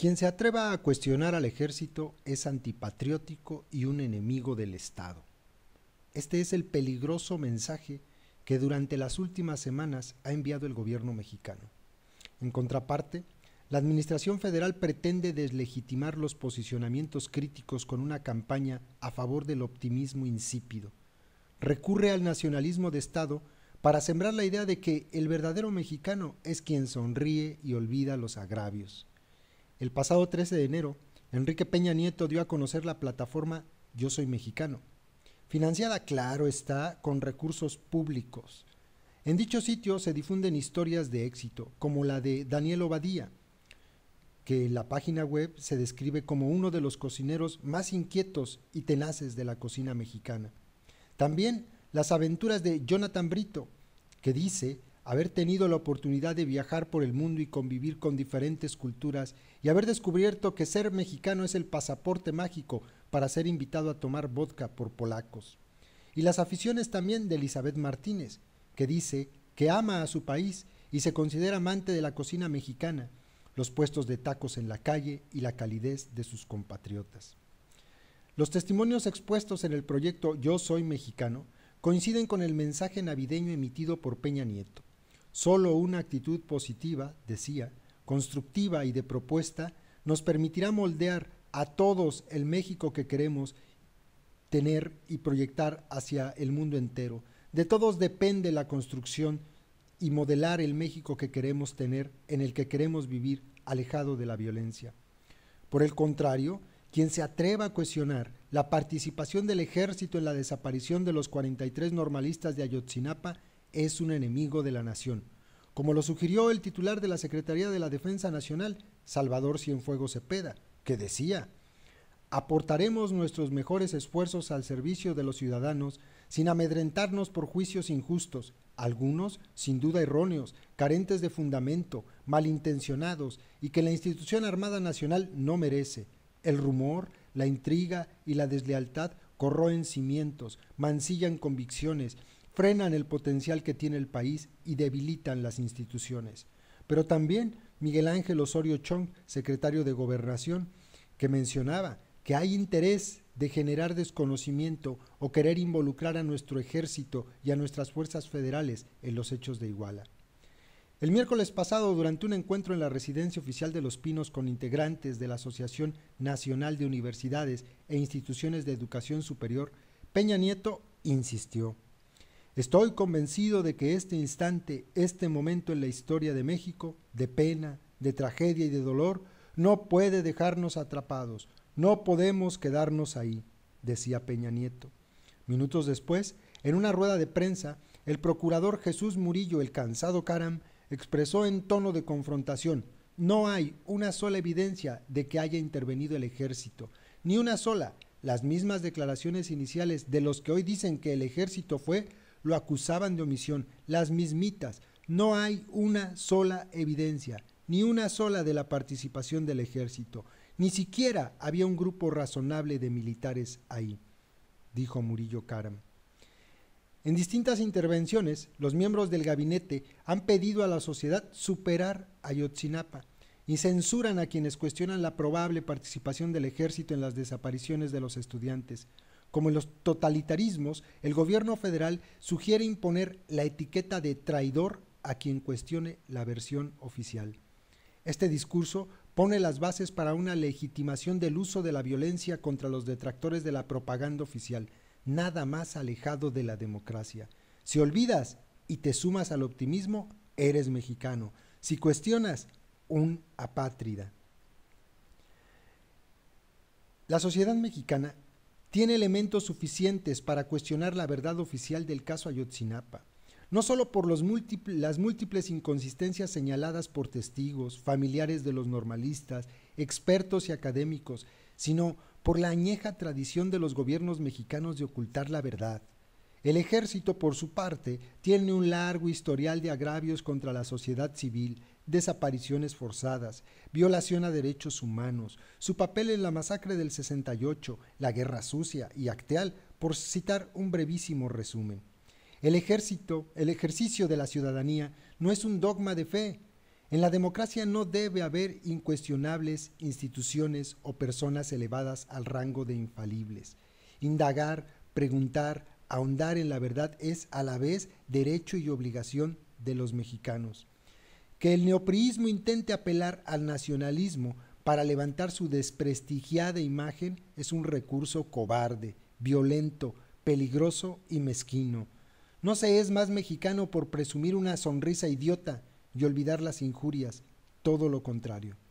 Quien se atreva a cuestionar al ejército es antipatriótico y un enemigo del Estado. Este es el peligroso mensaje que durante las últimas semanas ha enviado el gobierno mexicano. En contraparte, la Administración federal pretende deslegitimar los posicionamientos críticos con una campaña a favor del optimismo insípido. Recurre al nacionalismo de Estado para sembrar la idea de que el verdadero mexicano es quien sonríe y olvida los agravios. El pasado 13 de enero, Enrique Peña Nieto dio a conocer la plataforma Yo Soy Mexicano, financiada, claro está, con recursos públicos. En dicho sitio se difunden historias de éxito, como la de Daniel Obadía, que en la página web se describe como uno de los cocineros más inquietos y tenaces de la cocina mexicana. También las aventuras de Jonathan Brito, que dice haber tenido la oportunidad de viajar por el mundo y convivir con diferentes culturas y haber descubierto que ser mexicano es el pasaporte mágico para ser invitado a tomar vodka por polacos. Y las aficiones también de Elizabeth Martínez, que dice que ama a su país y se considera amante de la cocina mexicana, los puestos de tacos en la calle y la calidez de sus compatriotas. Los testimonios expuestos en el proyecto Yo Soy Mexicano coinciden con el mensaje navideño emitido por Peña Nieto Solo una actitud positiva, decía, constructiva y de propuesta, nos permitirá moldear a todos el México que queremos tener y proyectar hacia el mundo entero. De todos depende la construcción y modelar el México que queremos tener, en el que queremos vivir, alejado de la violencia. Por el contrario, quien se atreva a cuestionar la participación del ejército en la desaparición de los 43 normalistas de Ayotzinapa es un enemigo de la nación, como lo sugirió el titular de la Secretaría de la Defensa Nacional, Salvador Cienfuegos Cepeda, que decía, aportaremos nuestros mejores esfuerzos al servicio de los ciudadanos sin amedrentarnos por juicios injustos, algunos sin duda erróneos, carentes de fundamento, malintencionados y que la institución armada nacional no merece. El rumor, la intriga y la deslealtad corroen cimientos, mancillan convicciones frenan el potencial que tiene el país y debilitan las instituciones. Pero también Miguel Ángel Osorio Chong, secretario de Gobernación, que mencionaba que hay interés de generar desconocimiento o querer involucrar a nuestro ejército y a nuestras fuerzas federales en los hechos de Iguala. El miércoles pasado, durante un encuentro en la residencia oficial de Los Pinos con integrantes de la Asociación Nacional de Universidades e Instituciones de Educación Superior, Peña Nieto insistió Estoy convencido de que este instante, este momento en la historia de México, de pena, de tragedia y de dolor, no puede dejarnos atrapados, no podemos quedarnos ahí, decía Peña Nieto. Minutos después, en una rueda de prensa, el procurador Jesús Murillo, el cansado Caram, expresó en tono de confrontación, no hay una sola evidencia de que haya intervenido el ejército, ni una sola. Las mismas declaraciones iniciales de los que hoy dicen que el ejército fue lo acusaban de omisión, las mismitas. No hay una sola evidencia, ni una sola de la participación del ejército. Ni siquiera había un grupo razonable de militares ahí, dijo Murillo Karam. En distintas intervenciones, los miembros del gabinete han pedido a la sociedad superar a Yotzinapa y censuran a quienes cuestionan la probable participación del ejército en las desapariciones de los estudiantes. Como en los totalitarismos, el gobierno federal sugiere imponer la etiqueta de traidor a quien cuestione la versión oficial. Este discurso pone las bases para una legitimación del uso de la violencia contra los detractores de la propaganda oficial, nada más alejado de la democracia. Si olvidas y te sumas al optimismo, eres mexicano. Si cuestionas, un apátrida. La sociedad mexicana tiene elementos suficientes para cuestionar la verdad oficial del caso Ayotzinapa, no solo por las múltiples inconsistencias señaladas por testigos, familiares de los normalistas, expertos y académicos, sino por la añeja tradición de los gobiernos mexicanos de ocultar la verdad, el ejército, por su parte, tiene un largo historial de agravios contra la sociedad civil, desapariciones forzadas, violación a derechos humanos, su papel en la masacre del 68, la guerra sucia y acteal, por citar un brevísimo resumen. El ejército, el ejercicio de la ciudadanía, no es un dogma de fe. En la democracia no debe haber incuestionables instituciones o personas elevadas al rango de infalibles. Indagar, preguntar, ahondar en la verdad es a la vez derecho y obligación de los mexicanos. Que el neopriismo intente apelar al nacionalismo para levantar su desprestigiada imagen es un recurso cobarde, violento, peligroso y mezquino. No se es más mexicano por presumir una sonrisa idiota y olvidar las injurias, todo lo contrario.